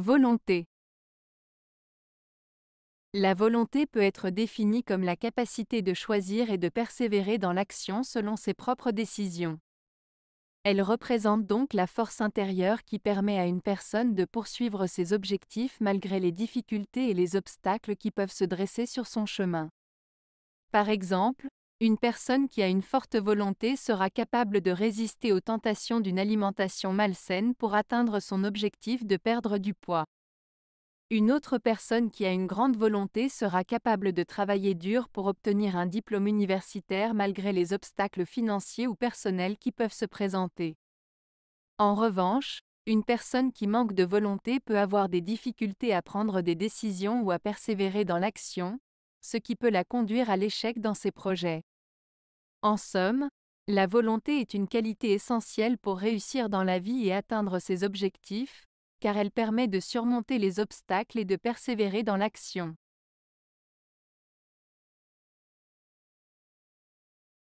Volonté. La volonté peut être définie comme la capacité de choisir et de persévérer dans l'action selon ses propres décisions. Elle représente donc la force intérieure qui permet à une personne de poursuivre ses objectifs malgré les difficultés et les obstacles qui peuvent se dresser sur son chemin. Par exemple, une personne qui a une forte volonté sera capable de résister aux tentations d'une alimentation malsaine pour atteindre son objectif de perdre du poids. Une autre personne qui a une grande volonté sera capable de travailler dur pour obtenir un diplôme universitaire malgré les obstacles financiers ou personnels qui peuvent se présenter. En revanche, une personne qui manque de volonté peut avoir des difficultés à prendre des décisions ou à persévérer dans l'action, ce qui peut la conduire à l'échec dans ses projets. En somme, la volonté est une qualité essentielle pour réussir dans la vie et atteindre ses objectifs, car elle permet de surmonter les obstacles et de persévérer dans l'action.